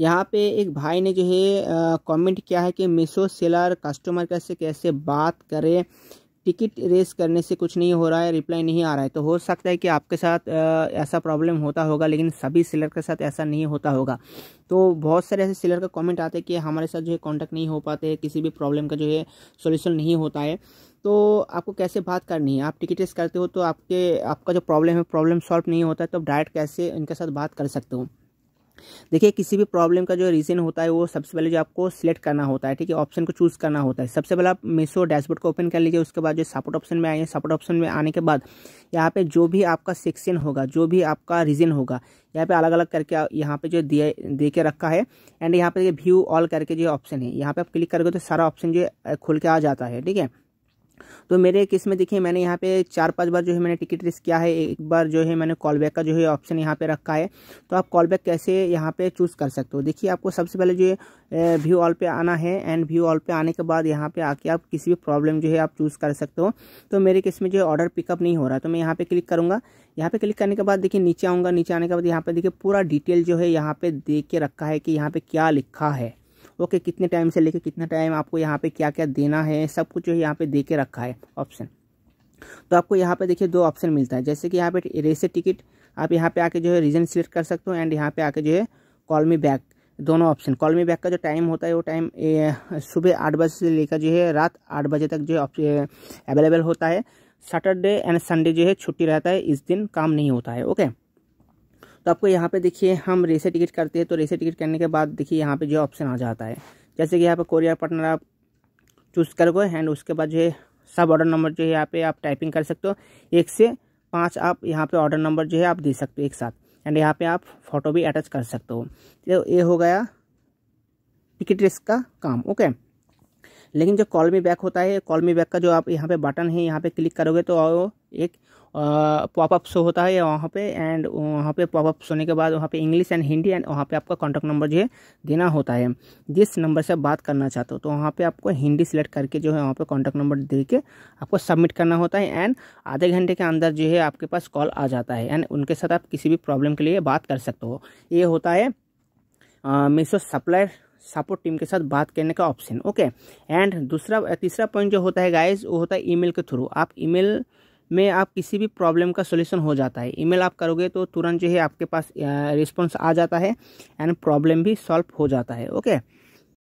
यहाँ पे एक भाई ने जो है कमेंट किया है कि मीशो सेलर कस्टमर कैसे कैसे बात करें टिकट रेस करने से कुछ नहीं हो रहा है रिप्लाई नहीं आ रहा है तो हो सकता है कि आपके साथ ऐसा प्रॉब्लम होता होगा लेकिन सभी सेलर के साथ ऐसा नहीं होता होगा तो बहुत सारे ऐसे सेलर का कमेंट आते हैं कि हमारे साथ जो है कांटेक्ट नहीं हो पाते किसी भी प्रॉब्लम का जो है सोल्यूशन नहीं होता है तो आपको कैसे बात करनी है आप टिकट रेस करते हो तो आपके आपका जो प्रॉब्लम है प्रॉब्लम सॉल्व नहीं होता है तो आप डायरेक्ट कैसे इनके साथ बात कर सकते हो देखिए किसी भी प्रॉब्लम का जो रीज़न होता है वो सबसे पहले जो आपको सिलेक्ट करना होता है ठीक है ऑप्शन को चूज़ करना होता है सबसे पहले आप मेसो डैशबोर्ड को ओपन कर लीजिए उसके बाद जो सपोर्ट ऑप्शन में आए हैं सपोर्ट ऑप्शन में आने के बाद यहाँ पे जो भी आपका सेक्शन होगा जो भी आपका रीजन होगा यहाँ पे अलग अलग करके यहाँ पे जो दिए दे के रखा है एंड यहाँ पे व्यू ऑल करके जो ऑप्शन है यहाँ पे आप क्लिक करोगे तो सारा ऑप्शन जो खुल के आ जाता है ठीक है तो मेरे केस में देखिए मैंने यहाँ पे चार पांच बार जो है मैंने टिकट रिस्क किया है एक बार जो है मैंने कॉल बैक का जो है ऑप्शन यहाँ पे रखा है तो आप कॉल बैक कैसे यहाँ पे चूज़ कर सकते हो देखिए आपको सबसे पहले जो है व्यू ऑल पे आना है एंड व्यू ऑल पे आने के बाद यहाँ पे आके आप किसी भी प्रॉब्लम जो है आप चूज़ कर सकते हो तो मेरे केस में जो है ऑर्डर पिकअप नहीं हो रहा तो मैं यहाँ पर क्लिक करूँगा यहाँ पे क्लिक करने के बाद देखिए नीचे आऊँगा नीचे आने के बाद यहाँ पे देखिए पूरा डिटेल जो है यहाँ पे देख के रखा है कि यहाँ पे क्या लिखा है ओके कितने टाइम से लेके कितना टाइम आपको यहाँ पे क्या क्या देना है सब कुछ जो है यहाँ पे दे के रखा है ऑप्शन तो आपको यहाँ पे देखिए दो ऑप्शन मिलता है जैसे कि यहाँ पे रेसे टिकट आप यहाँ पे आके जो है रीजन सिलेक्ट कर सकते हो एंड यहाँ पे आके जो है कॉल मी बैक दोनों ऑप्शन कॉल मी बैक का जो टाइम होता है वो टाइम सुबह आठ बजे से लेकर जो है रात आठ बजे तक जो है अवेलेबल होता है सैटरडे एंड संडे जो है छुट्टी रहता है इस दिन काम नहीं होता है ओके तो आपको यहाँ पे देखिए हम रेसे टिकट करते हैं तो रेसे टिकट करने के बाद देखिए यहाँ पे जो ऑप्शन आ जाता है जैसे कि यहाँ पर कोरियर पार्टनर आप चूज़ कर गए एंड उसके बाद जो है सब ऑर्डर नंबर जो है यहाँ पे आप टाइपिंग कर सकते हो एक से पाँच आप यहाँ पे ऑर्डर नंबर जो है आप दे सकते हो एक साथ एंड यहाँ पर आप फोटो भी अटैच कर सकते हो तो ये हो गया टिकट रेस का काम ओके लेकिन जो कॉल मी बैक होता है कॉल मी बैक का जो आप यहाँ पे बटन है यहाँ पे क्लिक करोगे तो एक पॉपअप शो होता है वहाँ पे एंड वहाँ पे पॉपअप सोने होने के बाद वहाँ पे इंग्लिश एंड हिंदी एंड वहाँ पे आपका कॉन्टैक्ट नंबर जो है देना होता है जिस नंबर से बात करना चाहते हो तो वहाँ पे आपको हिंदी सेलेक्ट करके जो है वहाँ पे कॉन्टैक्ट नंबर दे के आपको सबमिट करना होता है एंड आधे घंटे के अंदर जो है आपके पास कॉल आ जाता है एंड उनके साथ आप किसी भी प्रॉब्लम के लिए बात कर सकते हो ये होता है मीशो सप्लायर सपोर्ट टीम के साथ बात करने का ऑप्शन ओके एंड दूसरा तीसरा पॉइंट जो होता है गाइज वो होता है ईमेल के थ्रू आप ईमेल में आप किसी भी प्रॉब्लम का सोल्यूशन हो जाता है ईमेल आप करोगे तो तुरंत जो है आपके पास रिस्पॉन्स आ जाता है एंड प्रॉब्लम भी सॉल्व हो जाता है ओके okay?